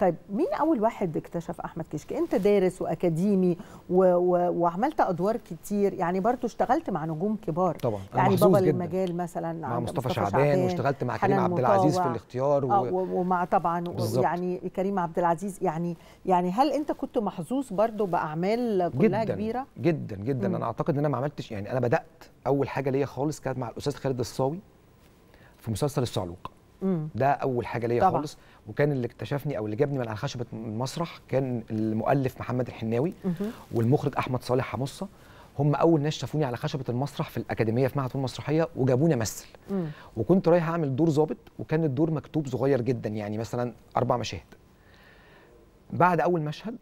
طيب مين اول واحد اكتشف احمد كشك انت دارس واكاديمي و... و... وعملت ادوار كتير يعني برضو اشتغلت مع نجوم كبار طبعا يعني بابا جداً. للمجال مثلا مع مصطفى, مصطفى شعبان واشتغلت مع كريم عبد العزيز في الاختيار و... آه، و... ومع طبعا بالزبط. يعني كريم عبد العزيز يعني يعني هل انت كنت محظوظ برضو باعمال كلها جداً كبيره جدا جدا مم. انا اعتقد ان انا ما عملتش يعني انا بدات اول حاجه ليا خالص كانت مع الاستاذ خالد الصاوي في مسلسل الصعلوق مم. ده اول حاجه ليا خالص وكان اللي اكتشفني او اللي جابني من على خشبه المسرح كان المؤلف محمد الحناوي مم. والمخرج احمد صالح حمصه هم اول ناس شافوني على خشبه المسرح في الاكاديميه في معهد المسرحيه وجابوني امثل وكنت رايح اعمل دور ظابط وكان الدور مكتوب صغير جدا يعني مثلا اربع مشاهد بعد اول مشهد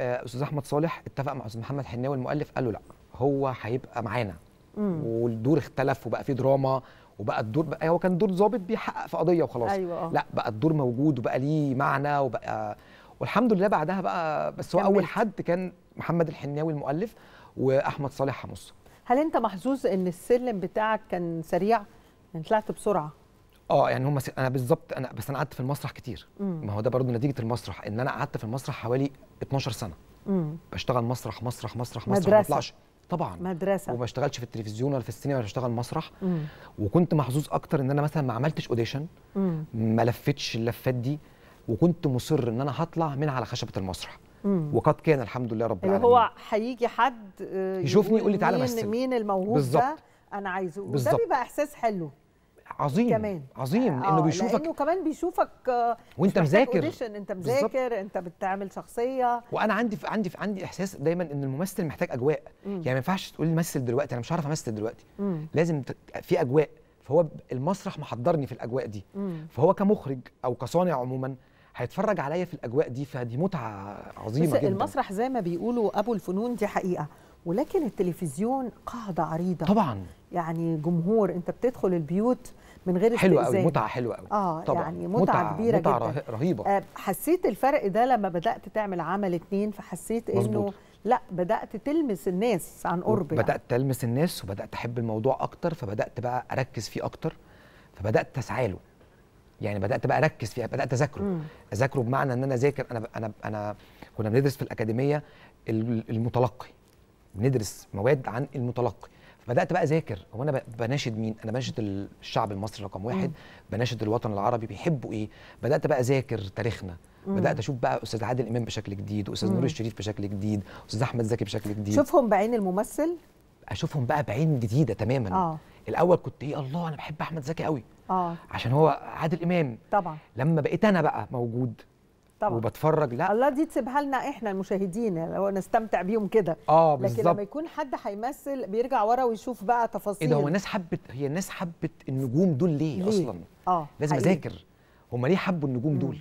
آه، استاذ احمد صالح اتفق مع استاذ محمد حناوي المؤلف قال له لا هو هيبقى معانا والدور اختلف وبقى فيه دراما وبقى الدور بقى هو كان دور ظابط بيحقق في قضيه وخلاص أيوة. آه. لا بقى الدور موجود وبقى ليه معنى وبقى والحمد لله بعدها بقى بس هو اول حد كان محمد الحناوي المؤلف واحمد صالح حمص هل انت محظوظ ان السلم بتاعك كان سريع يعني طلعت بسرعه اه يعني هم انا بالظبط انا بس انا قعدت في المسرح كتير مم. ما هو ده برضه نتيجه المسرح ان انا قعدت في المسرح حوالي 12 سنه مم. بشتغل مسرح مسرح مسرح مسرح مدرسة. ما بطلعش طبعا مدرسه وما بشتغلش في التلفزيون ولا في السينما ولا اشتغل مسرح مم. وكنت محظوظ اكتر ان انا مثلا ما عملتش اوديشن ما لفتش اللفات دي وكنت مصر ان انا هطلع من على خشبه المسرح مم. وقد كان الحمد لله رب العالمين اللي هو هيجي حد آه، يشوفني يقول لي تعالى مين, مين الموهوب ده انا عايزه ده بيبقى احساس حلو عظيم كمان عظيم آه انه بيشوفك لانه كمان بيشوفك آه وانت مذاكر انت مذاكر انت بتعمل شخصيه وانا عندي في عندي في عندي احساس دايما ان الممثل محتاج اجواء مم. يعني ما ينفعش تقول لي مثل دلوقتي انا مش هعرف امثل دلوقتي مم. لازم في اجواء فهو المسرح محضرني في الاجواء دي مم. فهو كمخرج او كصانع عموما هيتفرج عليا في الاجواء دي فدي متعه عظيمه جدا المسرح زي ما بيقولوا ابو الفنون دي حقيقه ولكن التلفزيون قاعده عريضه طبعا يعني جمهور انت بتدخل البيوت من غير حلوة قوي متعة حلوة قوي اه طبعا. يعني متعة, متعة كبيرة متعة جدا رهيبة آه حسيت الفرق ده لما بدأت تعمل عمل اتنين فحسيت انه لا بدأت تلمس الناس عن قرب بدأت يعني. تلمس الناس وبدأت أحب الموضوع أكتر فبدأت بقى أركز فيه أكتر فبدأت أسعى له يعني بدأت بقى أركز فيه بدأت أذاكره أذاكره بمعنى إن أنا أذاكر أنا أنا أنا كنا بندرس في الأكاديمية المتلقي بندرس مواد عن المتلقي فبدات بقى اذاكر هو انا بناشد مين انا بناشد الشعب المصري رقم واحد بناشد الوطن العربي بيحبوا ايه بدات بقى اذاكر تاريخنا بدات اشوف بقى استاذ عادل امام بشكل جديد واستاذ نور الشريف بشكل جديد استاذ احمد زكي بشكل جديد شوفهم بعين الممثل اشوفهم بقى بعين جديده تماما آه. الاول كنت ايه الله انا بحب احمد زكي قوي اه عشان هو عادل امام طبعا لما بقيت انا بقى موجود طبعا وبتفرج لا الله دي تسيبها لنا احنا المشاهدين لو نستمتع بيهم كده اه بالظبط لكن لما يكون حد هيمثل بيرجع ورا ويشوف بقى تفاصيل ايه ده هو الناس حبت هي الناس حبت النجوم دول ليه, ليه؟ اصلا اه لازم اذاكر هم ليه حبوا النجوم مم. دول